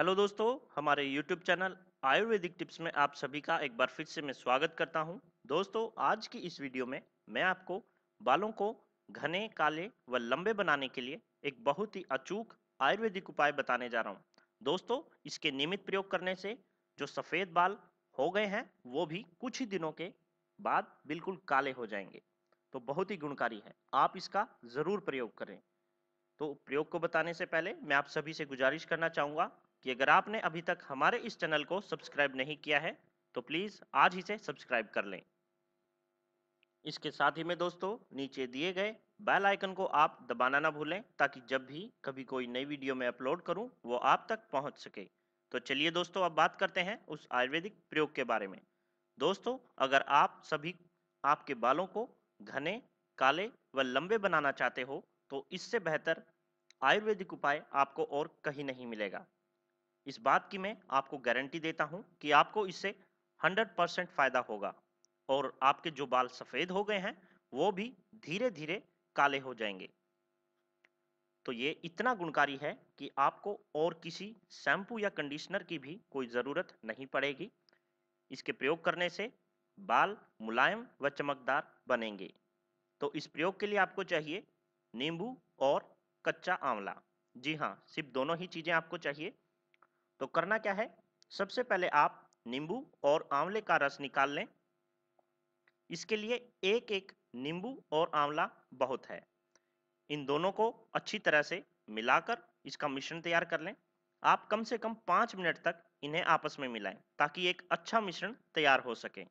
hello दोस्तों हमारे YouTube channel Ayurvedic tips में आप सभी का एक बार फिर से मैं स्वागत करता हूं दोस्तों आज की इस वीडियो में मैं आपको बालों को घने काले व लंबे बनाने के लिए एक बहुत ही अचूक आयुर्वेदिक उपाय बताने जा रहा हूं दोस्तों इसके नियमित प्रयोग करने से जो सफ़ेद बाल हो गए हैं वो भी कुछ ही दिनों के बाद बिल्कुल काले हो जाएंगे तो बहुत ही गुणकारी है आप इसका ज़रूर प्रयोग करें तो प्रयोग को बताने से पहले मैं आप सभी से गुजारिश करना चाहूँगा कि अगर आपने अभी तक हमारे इस चैनल को सब्सक्राइब नहीं किया है तो प्लीज़ आज ही से सब्सक्राइब कर लें इसके साथ ही में दोस्तों नीचे दिए गए बेल आइकन को आप दबाना ना भूलें ताकि जब भी कभी कोई नई वीडियो में अपलोड करूं वो आप तक पहुंच सके तो चलिए दोस्तों अब बात करते हैं उस आयुर्वेदिक प्रयोग के बारे में दोस्तों अगर आप सभी आपके बालों को घने काले व लंबे बनाना चाहते हो तो इससे बेहतर आयुर्वेदिक उपाय आपको और कहीं नहीं मिलेगा इस बात की मैं आपको गारंटी देता हूं कि आपको इससे 100 परसेंट फायदा होगा और आपके जो बाल सफेद हो गए हैं वो भी धीरे धीरे काले हो जाएंगे तो ये इतना गुणकारी है कि आपको और किसी शैम्पू या कंडीशनर की भी कोई ज़रूरत नहीं पड़ेगी इसके प्रयोग करने से बाल मुलायम व चमकदार बनेंगे तो इस प्रयोग के लिए आपको चाहिए नींबू और कच्चा आंवला जी हाँ सिर्फ दोनों ही चीज़ें आपको चाहिए तो करना क्या है सबसे पहले आप नींबू और आंवले का रस निकाल लें इसके लिए एक एक नींबू और आंवला बहुत है इन दोनों को अच्छी तरह से मिलाकर इसका मिश्रण तैयार कर लें आप कम से कम पाँच मिनट तक इन्हें आपस में मिलाएं ताकि एक अच्छा मिश्रण तैयार हो सके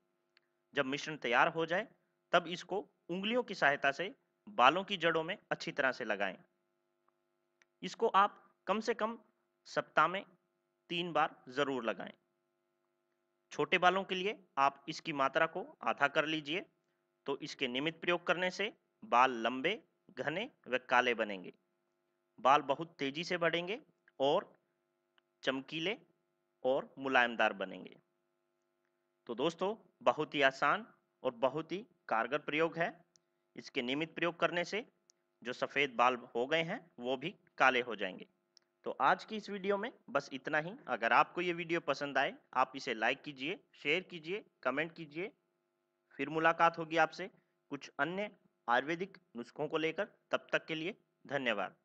जब मिश्रण तैयार हो जाए तब इसको उंगलियों की सहायता से बालों की जड़ों में अच्छी तरह से लगाएं इसको आप कम से कम सप्ताह में तीन बार जरूर लगाएं छोटे बालों के लिए आप इसकी मात्रा को आधा कर लीजिए तो इसके नियमित प्रयोग करने से बाल लंबे घने व काले बनेंगे बाल बहुत तेजी से बढ़ेंगे और चमकीले और मुलायमदार बनेंगे तो दोस्तों बहुत ही आसान और बहुत ही कारगर प्रयोग है इसके नियमित प्रयोग करने से जो सफ़ेद बाल हो गए हैं वो भी काले हो जाएंगे तो आज की इस वीडियो में बस इतना ही अगर आपको ये वीडियो पसंद आए आप इसे लाइक कीजिए शेयर कीजिए कमेंट कीजिए फिर मुलाकात होगी आपसे कुछ अन्य आयुर्वेदिक नुस्खों को लेकर तब तक के लिए धन्यवाद